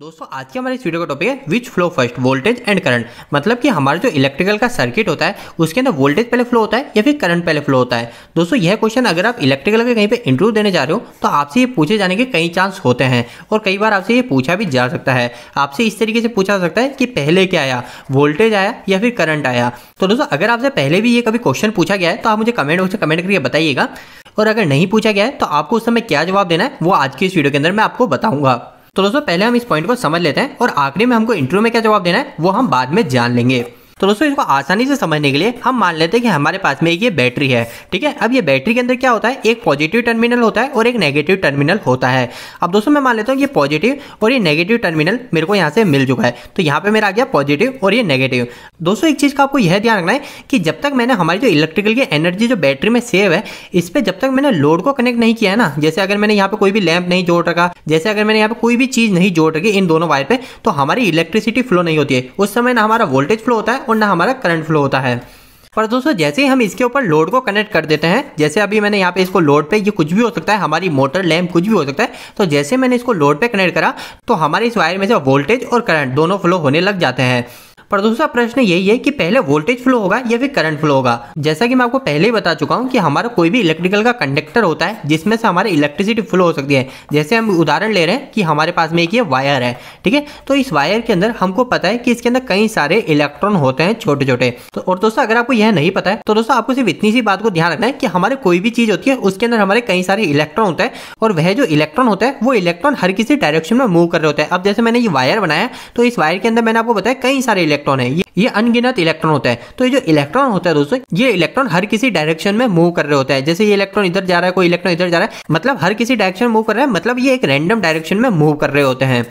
दोस्तों आज के हमारे इस वीडियो का टॉपिक है which flow first voltage and current मतलब कि हमारा जो इलेक्ट्रिकल का सर्किट होता है उसके अंदर वोल्टेज पहले फ्लो होता है या फिर करंट पहले फ्लो होता है दोस्तों यह क्वेश्चन अगर आप इलेक्ट्रिकल के कहीं पे इंटरव्यू देने जा रहे हो तो आपसे ये पूछे जाने के कई चांस होते हैं और कई बार आपसे ये पूछा भी जा सकता है आपसे इस तरीके से पूछा सकता है कि पहले क्या आया वोल्टेज आया या फिर करंट आया तो दोस्तों अगर आपसे पहले भी ये कभी क्वेश्चन पूछा गया है तो आप मुझे कमेंट बॉक्स में कमेंट करके बताइएगा और अगर नहीं पूछा गया है तो आपको उस समय क्या जवाब देना है वो आज की इस वीडियो के अंदर मैं आपको बताऊंगा तो दोस्तों पहले हम इस पॉइंट को समझ लेते हैं और आखिरी में हमको इंटरव्यू में क्या जवाब देना है वो हम बाद में जान लेंगे तो दोस्तों इसको आसानी से समझने के लिए हम मान लेते हैं कि हमारे पास में ये बैटरी है ठीक है अब ये बैटरी के अंदर क्या होता है एक पॉजिटिव टर्मिनल होता है और एक नेगेटिव टर्मिनल होता है अब दोस्तों मैं मान लेता हूँ ये पॉजिटिव और ये नेगेटिव टर्मिनल मेरे को यहाँ से मिल चुका है तो यहाँ पे मेरा आ गया पॉजिटिव और ये नेगेटिव दोस्तों एक चीज़ का आपको यह ध्यान रखना है कि जब तक मैंने हमारी जो इलेक्ट्रिकल की एनर्जी जो बैटरी में सेव है इस पर जब तक मैंने लोड को कनेक्ट नहीं किया है ना जैसे अगर मैंने यहाँ पे कोई भी लैंप नहीं जोड़ रखा जैसे अगर मैंने यहाँ पे कोई भी चीज़ नहीं जोड़ रखी इन दोनों वायर पे तो हमारी इलेक्ट्रिसिटी फ्लो नहीं होती है उस समय ना हमारा वोल्टेज फ्लो होता है और ना हमारा करंट फ्लो होता है पर दोस्तों जैसे ही हम इसके ऊपर लोड को कनेक्ट कर देते हैं जैसे अभी मैंने यहाँ पे इसको लोड पे ये कुछ भी हो सकता है हमारी मोटर लैम्प कुछ भी हो सकता है तो जैसे मैंने इसको लोड पे कनेक्ट करा तो हमारे इस वायर में से वोल्टेज और करंट दोनों फ्लो होने लग जाते हैं पर दूसरा प्रश्न यही है कि पहले वोल्टेज फ्लो होगा या फिर करंट फ्लो होगा जैसा कि मैं आपको पहले ही बता चुका हूँ कि हमारा कोई भी इलेक्ट्रिकल का कंडक्टर होता है जिसमें से हमारी इलेक्ट्रिसिटी फ्लो हो सकती है जैसे हम उदाहरण ले रहे हैं कि हमारे पास में एक ये वायर है ठीक है तो इस वायर के अंदर हमको पता है कि इसके अंदर कई सारे इलेक्ट्रॉन होते हैं छोटे छोटे तो और दोस्तों अगर आपको यह नहीं पता है तो दोस्तों आपको सिर्फ इतनी सी बात को ध्यान रखना है कि हमारे कोई भी चीज़ होती है उसके अंदर हमारे कई सारे इलेक्ट्रॉन होते हैं और वह जो इलेक्ट्रॉन होता है वो इलेक्ट्रॉन हर किसी डायरेक्शन में मूव कर रहे होते हैं अब जैसे मैंने ये वायर बनाया तो इस वायर के अंदर मैंने आपको बताया कई सारे इलेक्ट्रॉन है ये अनगिनत इलेक्ट्रॉन होता है तो ये जो इलेक्ट्रॉन होता है दोस्तों ये इलेक्ट्रॉन हर किसी डायरेक्शन में मूव कर रहे होता है जैसे ये इलेक्ट्रॉन इधर जा रहा है कोई इलेक्ट्रॉन इधर जा रहा है मतलब हर किसी डायरेक्शन मूव कर रहा है मतलब ये एक रैंडम डायरेक्शन में मूव कर रहे होते हैं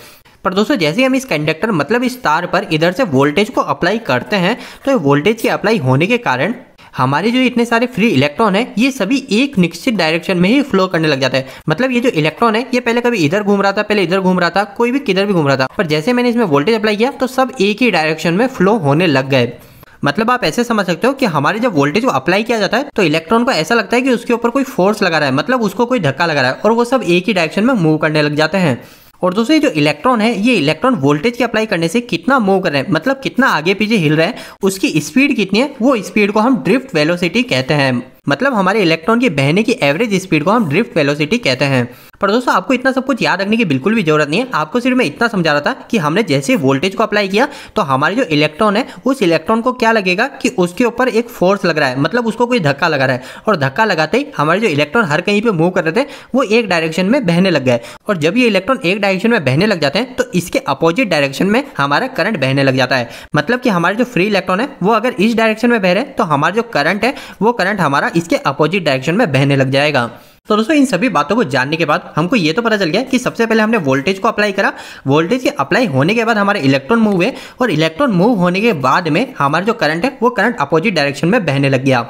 पर दोस्तों जैसे हम इस कंडक्टर मतलब इस तार पर इधर से वोल्टेज को अप्लाई करते हैं तो वोल्टेज के अप्लाई होने के कारण हमारे जो इतने सारे फ्री इलेक्ट्रॉन है ये सभी एक निश्चित डायरेक्शन में ही फ्लो करने लग जाता है मतलब ये जो इलेक्ट्रॉन है ये पहले कभी इधर घूम रहा था पहले इधर घूम रहा था कोई भी किधर भी घूम रहा था पर जैसे मैंने इसमें वोल्टेज अप्लाई किया तो सब एक ही डायरेक्शन में फ्लो होने लग गए मतलब आप ऐसे समझ सकते हो कि हमारे जब वोल्टेज को अप्लाई किया जाता है तो इलेक्ट्रॉन को ऐसा लगता है कि उसके ऊपर कोई फोर्स लगा रहा है मतलब उसको कोई धक्का लगा रहा है और वो सब एक ही डायरेक्शन में मूव करने लग जाते हैं और दोस्तों ये जो इलेक्ट्रॉन है ये इलेक्ट्रॉन वोल्टेज के अप्लाई करने से कितना मूव कर रहे हैं मतलब कितना आगे पीछे हिल रहे हैं उसकी स्पीड कितनी है वो स्पीड को हम ड्रिफ्ट वेलोसिटी कहते हैं मतलब हमारे इलेक्ट्रॉन के बहने की एवरेज स्पीड को हम ड्रिफ्ट वेलोसिटी कहते हैं पर दोस्तों आपको इतना सब कुछ याद रखने की बिल्कुल भी जरूरत नहीं है आपको सिर्फ मैं इतना समझा रहा था कि हमने जैसे वोल्टेज को अप्लाई किया तो हमारे जो इलेक्ट्रॉन है उस इलेक्ट्रॉन को क्या लगेगा कि उसके ऊपर एक फोर्स लग रहा है मतलब उसको कोई धक्का लगा रहा है और धक्का लगाते ही हमारे जो इलेक्ट्रॉन हर कहीं पर मूव कर रहे थे वो एक डायरेक्शन में बहने लग गए और जब ये इलेक्ट्रॉन एक डायरेक्शन में बहने लग जाते हैं तो इसके अपोजिट डायरेक्शन में हमारा करंट बहने लग जाता है मतलब कि हमारे जो फ्री इलेक्ट्रॉन है वो अगर इस डायरेक्शन में बह रहे हैं तो हमारा जो करंट है वो करंट हमारा इसके अपोजिट डायरेक्शन में बहने लग जाएगा तो दोस्तों इन सभी बातों को जानने के बाद हमको ये तो पता चल गया कि सबसे पहले हमने वोल्टेज को अप्लाई करा वोल्टेज के अप्लाई होने के बाद हमारे इलेक्ट्रॉन मूव हुए और इलेक्ट्रॉन मूव होने के बाद में हमारा जो करंट है वो करंट अपोजिट डायरेक्शन में बहने लग गया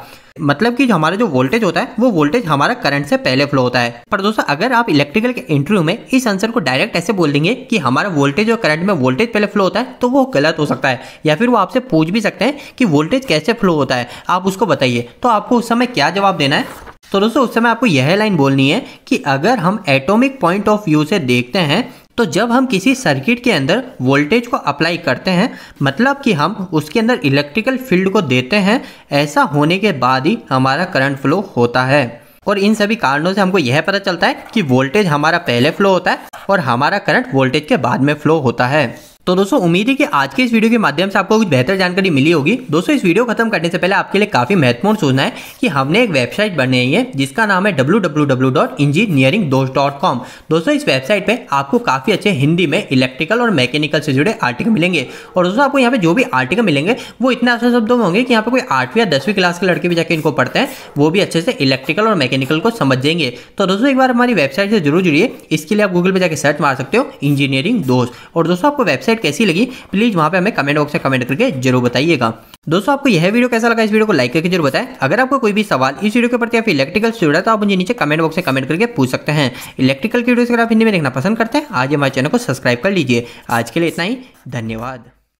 मतलब कि जो हमारा जो वोल्टेज होता है वो वोल्टेज हमारा करंट से पहले फ्लो होता है पर दोस्तों अगर आप इलेक्ट्रिकल के इंटरव्यू में इस आंसर को डायरेक्ट ऐसे बोल देंगे कि हमारा वोल्टेज और करंट में वोल्टेज पहले फ्लो होता है तो वो गलत हो सकता है या फिर वो आपसे पूछ भी सकते हैं कि वोल्टेज कैसे फ्लो होता है आप उसको बताइए तो आपको उस समय क्या जवाब देना है तो दोस्तों उस समय आपको यह लाइन बोलनी है कि अगर हम एटॉमिक पॉइंट ऑफ व्यू से देखते हैं तो जब हम किसी सर्किट के अंदर वोल्टेज को अप्लाई करते हैं मतलब कि हम उसके अंदर इलेक्ट्रिकल फील्ड को देते हैं ऐसा होने के बाद ही हमारा करंट फ्लो होता है और इन सभी कारणों से हमको यह पता चलता है कि वोल्टेज हमारा पहले फ्लो होता है और हमारा करंट वोल्टेज के बाद में फ्लो होता है तो दोस्तों उम्मीद है कि आज के इस वीडियो के माध्यम से आपको कुछ बेहतर जानकारी मिली होगी दोस्तों इस वीडियो खत्म करने से पहले आपके लिए काफी महत्वपूर्ण सूचना है कि हमने एक वेबसाइट बनाई है जिसका नाम है www.engineeringdosh.com दोस्तों इस वेबसाइट पे आपको काफी अच्छे हिंदी में इलेक्ट्रिकल और मैकेनिकल से जुड़े आर्टिकल मिलेंगे और दोस्तों आपको यहाँ पे जो भी आर्टिकल मिलेंगे वो इतने आसान शब्दों में होंगे कि यहाँ पे कोई आठवीं या दसवीं क्लास के लड़के भी जाकर इनको पढ़ते हैं वो भी अच्छे से इलेक्ट्रिकल और मैकेनिकल को समझ जाएंगे तो दोस्तों एक बार हमारी वेबसाइट से जरूर जुड़िए इसके लिए आप गूगल पर जाकर सर्च मार सकते हो इंजीनियरिंग दोस्त और दोस्तों आपको वेबसाइट वेबसाइट कैसी लगी प्लीज़ वहाँ पे हमें कमेंट बॉक्स में कमेंट करके जरूर बताइएगा दोस्तों आपको यह वीडियो कैसा लगा इस वीडियो को लाइक करके जरूर बताएं अगर आपको कोई भी सवाल इस वीडियो के प्रति आप इलेक्ट्रिकल से जुड़ा तो आप मुझे नीचे कमेंट बॉक्स में कमेंट करके पूछ सकते हैं इलेक्ट्रिकल की वीडियोस अगर आप हिंदी में देखना पसंद करते हैं आज हमारे चैनल को सब्सक्राइब कर लीजिए आज के लिए इतना ही धन्यवाद